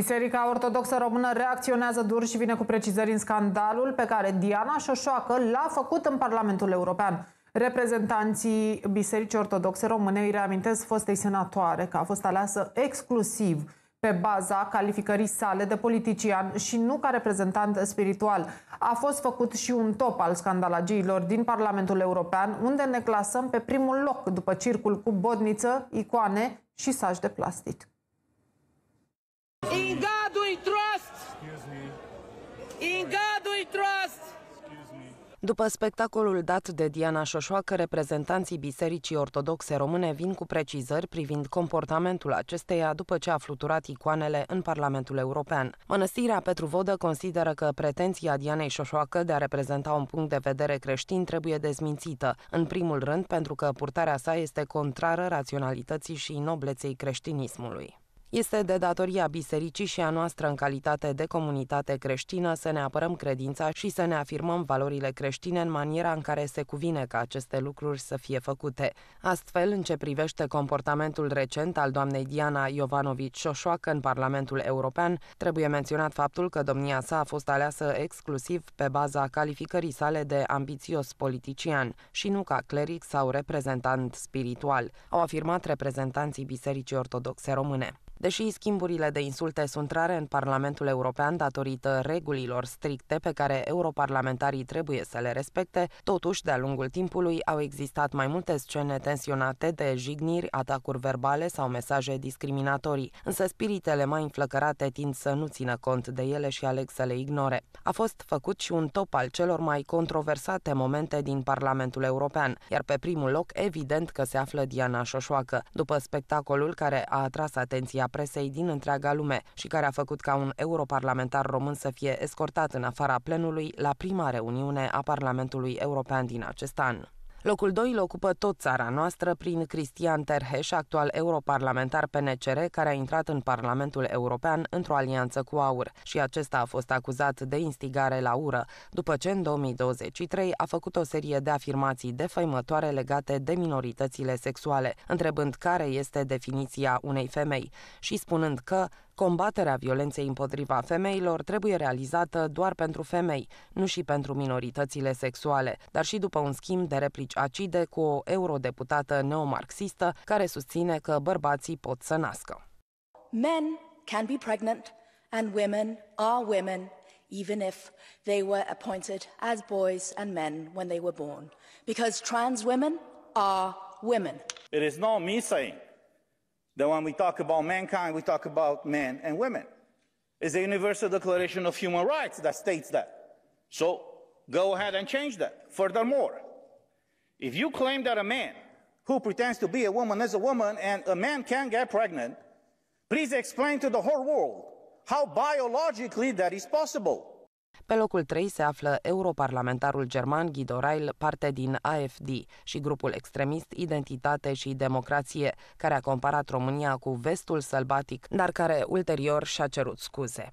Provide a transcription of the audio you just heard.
Biserica Ortodoxă Română reacționează dur și vine cu precizări în scandalul pe care Diana Șoșoacă l-a făcut în Parlamentul European. Reprezentanții Bisericii Ortodoxe Române îi reamintesc fostei senatoare că a fost aleasă exclusiv pe baza calificării sale de politician și nu ca reprezentant spiritual. A fost făcut și un top al scandalagiilor din Parlamentul European, unde ne clasăm pe primul loc după circul cu bodniță, icoane și saj de plastic. In God we trust! In God we trust! După spectacolul dat de Diana Șoșoacă, reprezentanții Bisericii Ortodoxe Române vin cu precizări privind comportamentul acesteia după ce a fluturat icoanele în Parlamentul European. Mănăstirea Petru Vodă consideră că pretenția Dianei Șoșoacă de a reprezenta un punct de vedere creștin trebuie dezmințită, în primul rând pentru că purtarea sa este contrară raționalității și nobleței creștinismului. Este de datoria bisericii și a noastră în calitate de comunitate creștină să ne apărăm credința și să ne afirmăm valorile creștine în maniera în care se cuvine ca aceste lucruri să fie făcute. Astfel, în ce privește comportamentul recent al doamnei Diana Iovanovic Șoșoacă în Parlamentul European, trebuie menționat faptul că domnia sa a fost aleasă exclusiv pe baza calificării sale de ambițios politician și nu ca cleric sau reprezentant spiritual, au afirmat reprezentanții Bisericii Ortodoxe Române. Deși schimburile de insulte sunt rare în Parlamentul European datorită regulilor stricte pe care europarlamentarii trebuie să le respecte, totuși, de-a lungul timpului au existat mai multe scene tensionate de jigniri, atacuri verbale sau mesaje discriminatorii, însă spiritele mai înflăcărate tind să nu țină cont de ele și aleg să le ignore. A fost făcut și un top al celor mai controversate momente din Parlamentul European, iar pe primul loc, evident că se află Diana Șoșoacă, după spectacolul care a atras atenția atenția presei din întreaga lume și care a făcut ca un europarlamentar român să fie escortat în afara plenului la prima reuniune a Parlamentului European din acest an. Locul 2 îl ocupă tot țara noastră prin Cristian Terheș, actual europarlamentar PNCR, care a intrat în Parlamentul European într-o alianță cu AUR și acesta a fost acuzat de instigare la ură, după ce în 2023 a făcut o serie de afirmații defăimătoare legate de minoritățile sexuale, întrebând care este definiția unei femei și spunând că Combaterea violenței împotriva femeilor trebuie realizată doar pentru femei, nu și pentru minoritățile sexuale, dar și după un schimb de replici acide cu o eurodeputată neomarxistă care susține că bărbații pot să nască. Men can be pregnant and women are women even if they were appointed as boys and men when they were born because trans women are women. It is not me saying That when we talk about mankind, we talk about men and women. It's a universal declaration of human rights that states that. So go ahead and change that. Furthermore, if you claim that a man who pretends to be a woman is a woman and a man can get pregnant, please explain to the whole world how biologically that is possible. Pe locul 3 se află europarlamentarul german Guido Reil, parte din AFD și grupul extremist Identitate și Democrație, care a comparat România cu vestul sălbatic, dar care ulterior și-a cerut scuze.